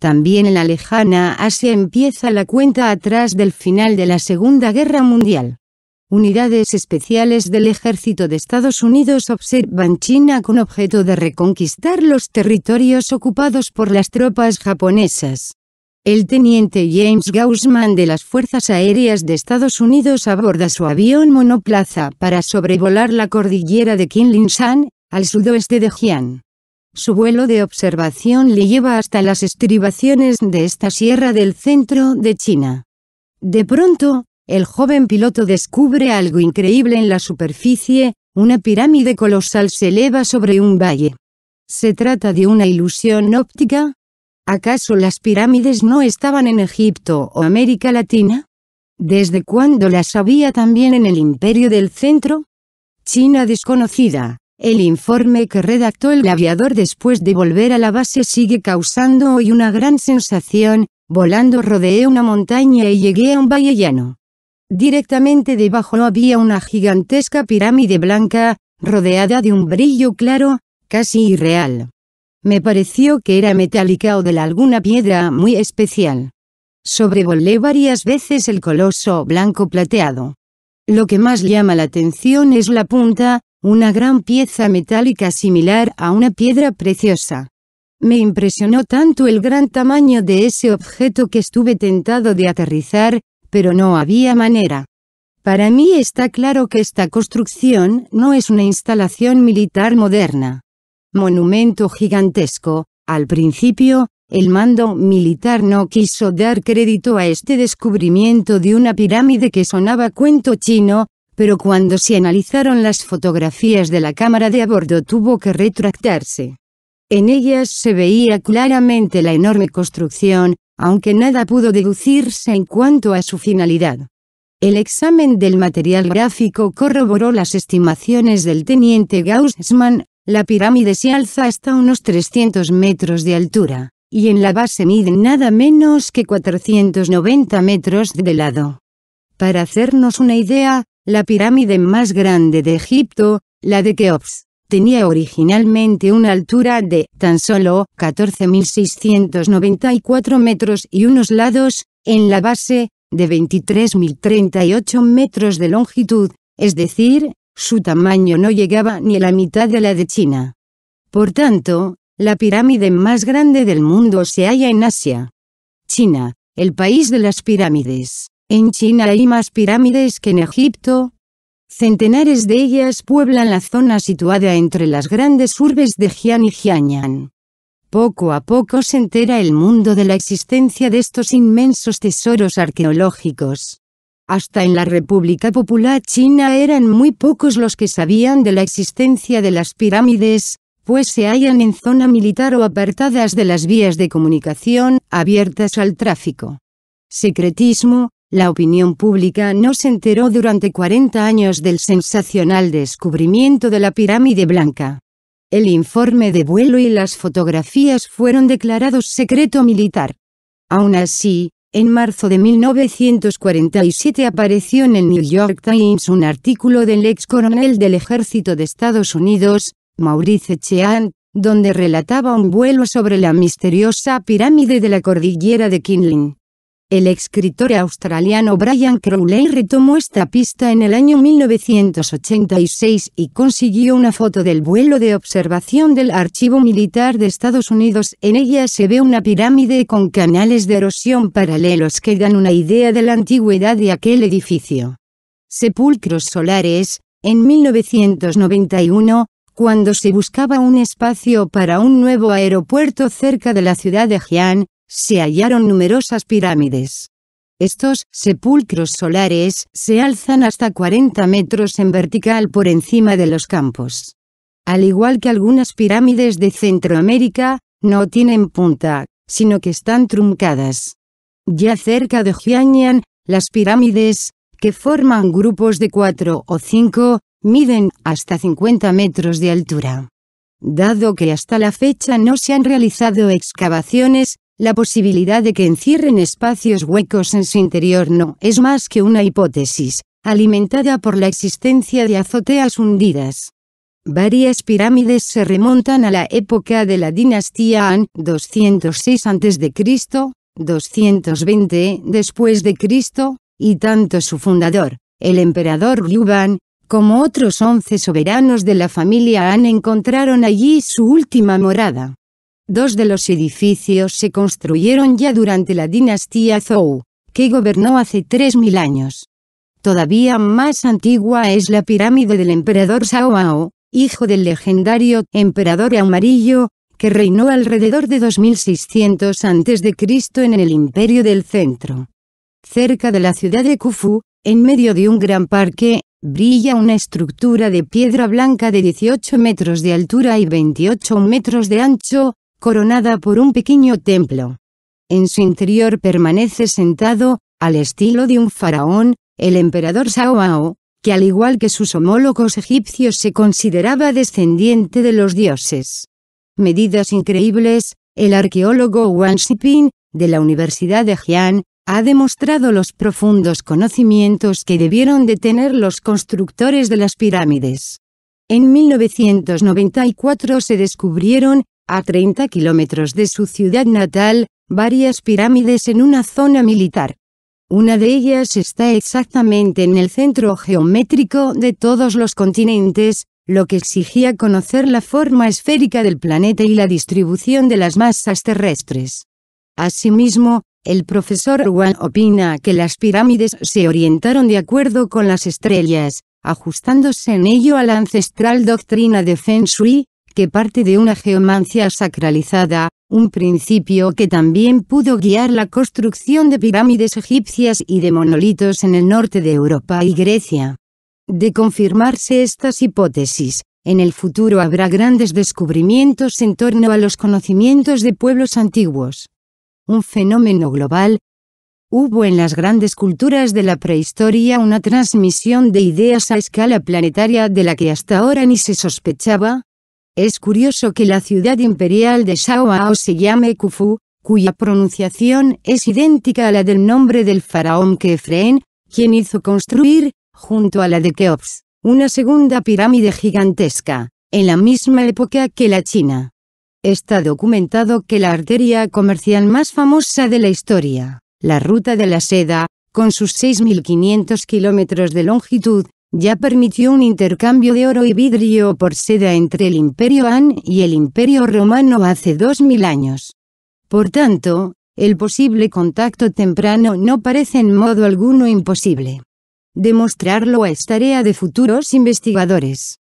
También en la lejana Asia empieza la cuenta atrás del final de la Segunda Guerra Mundial. Unidades especiales del ejército de Estados Unidos observan China con objeto de reconquistar los territorios ocupados por las tropas japonesas. El teniente James Gaussman de las Fuerzas Aéreas de Estados Unidos aborda su avión monoplaza para sobrevolar la cordillera de Kinlinshan, al sudoeste de Jian. Su vuelo de observación le lleva hasta las estribaciones de esta sierra del centro de China. De pronto, el joven piloto descubre algo increíble en la superficie, una pirámide colosal se eleva sobre un valle. ¿Se trata de una ilusión óptica? ¿Acaso las pirámides no estaban en Egipto o América Latina? ¿Desde cuándo las había también en el imperio del centro? China desconocida, el informe que redactó el aviador después de volver a la base sigue causando hoy una gran sensación, volando rodeé una montaña y llegué a un valle llano. Directamente debajo había una gigantesca pirámide blanca, rodeada de un brillo claro, casi irreal. Me pareció que era metálica o de alguna piedra muy especial. Sobrevolé varias veces el coloso blanco plateado. Lo que más llama la atención es la punta, una gran pieza metálica similar a una piedra preciosa. Me impresionó tanto el gran tamaño de ese objeto que estuve tentado de aterrizar, pero no había manera. Para mí está claro que esta construcción no es una instalación militar moderna. Monumento gigantesco, al principio, el mando militar no quiso dar crédito a este descubrimiento de una pirámide que sonaba cuento chino, pero cuando se analizaron las fotografías de la cámara de a bordo tuvo que retractarse. En ellas se veía claramente la enorme construcción, aunque nada pudo deducirse en cuanto a su finalidad. El examen del material gráfico corroboró las estimaciones del teniente Gaussmann: la pirámide se alza hasta unos 300 metros de altura, y en la base mide nada menos que 490 metros de lado. Para hacernos una idea, la pirámide más grande de Egipto, la de Keops, tenía originalmente una altura de tan solo 14.694 metros y unos lados, en la base, de 23.038 metros de longitud, es decir, su tamaño no llegaba ni a la mitad de la de China. Por tanto, la pirámide más grande del mundo se halla en Asia. China, el país de las pirámides. En China hay más pirámides que en Egipto. Centenares de ellas pueblan la zona situada entre las grandes urbes de Jian y Jianyan. Poco a poco se entera el mundo de la existencia de estos inmensos tesoros arqueológicos. Hasta en la República Popular China eran muy pocos los que sabían de la existencia de las pirámides, pues se hallan en zona militar o apartadas de las vías de comunicación, abiertas al tráfico. Secretismo, la opinión pública no se enteró durante 40 años del sensacional descubrimiento de la pirámide blanca. El informe de vuelo y las fotografías fueron declarados secreto militar. Aún así, en marzo de 1947 apareció en el New York Times un artículo del ex coronel del ejército de Estados Unidos, Maurice Chean, donde relataba un vuelo sobre la misteriosa pirámide de la cordillera de Kinlin. El escritor australiano Brian Crowley retomó esta pista en el año 1986 y consiguió una foto del vuelo de observación del Archivo Militar de Estados Unidos. En ella se ve una pirámide con canales de erosión paralelos que dan una idea de la antigüedad de aquel edificio. Sepulcros solares, en 1991, cuando se buscaba un espacio para un nuevo aeropuerto cerca de la ciudad de Xi'an, se hallaron numerosas pirámides. Estos sepulcros solares se alzan hasta 40 metros en vertical por encima de los campos. Al igual que algunas pirámides de Centroamérica, no tienen punta, sino que están truncadas. Ya cerca de Jiangnan, las pirámides, que forman grupos de cuatro o cinco, miden hasta 50 metros de altura. Dado que hasta la fecha no se han realizado excavaciones, la posibilidad de que encierren espacios huecos en su interior no es más que una hipótesis, alimentada por la existencia de azoteas hundidas. Varias pirámides se remontan a la época de la dinastía An, 206 a.C., 220 después de Cristo, y tanto su fundador, el emperador Yuban, como otros once soberanos de la familia Han encontraron allí su última morada. Dos de los edificios se construyeron ya durante la dinastía Zhou, que gobernó hace 3.000 años. Todavía más antigua es la pirámide del emperador Shao, hijo del legendario emperador amarillo, que reinó alrededor de 2600 a.C. en el imperio del centro. Cerca de la ciudad de Kufu, en medio de un gran parque, brilla una estructura de piedra blanca de 18 metros de altura y 28 metros de ancho, coronada por un pequeño templo. En su interior permanece sentado, al estilo de un faraón, el emperador Ao, que al igual que sus homólogos egipcios se consideraba descendiente de los dioses. Medidas increíbles, el arqueólogo Wang Shiping, de la Universidad de Jian, ha demostrado los profundos conocimientos que debieron de tener los constructores de las pirámides. En 1994 se descubrieron, a 30 kilómetros de su ciudad natal, varias pirámides en una zona militar. Una de ellas está exactamente en el centro geométrico de todos los continentes, lo que exigía conocer la forma esférica del planeta y la distribución de las masas terrestres. Asimismo, el profesor Wang opina que las pirámides se orientaron de acuerdo con las estrellas, ajustándose en ello a la ancestral doctrina de Feng Shui, que parte de una geomancia sacralizada, un principio que también pudo guiar la construcción de pirámides egipcias y de monolitos en el norte de Europa y Grecia. De confirmarse estas hipótesis, en el futuro habrá grandes descubrimientos en torno a los conocimientos de pueblos antiguos. Un fenómeno global, Hubo en las grandes culturas de la prehistoria una transmisión de ideas a escala planetaria de la que hasta ahora ni se sospechaba, es curioso que la ciudad imperial de Shao se llame Kufu, cuya pronunciación es idéntica a la del nombre del faraón Kefren, quien hizo construir, junto a la de Keops, una segunda pirámide gigantesca, en la misma época que la China. Está documentado que la arteria comercial más famosa de la historia, la Ruta de la Seda, con sus 6.500 kilómetros de longitud, ya permitió un intercambio de oro y vidrio por seda entre el Imperio Han y el Imperio Romano hace dos mil años. Por tanto, el posible contacto temprano no parece en modo alguno imposible. Demostrarlo es tarea de futuros investigadores.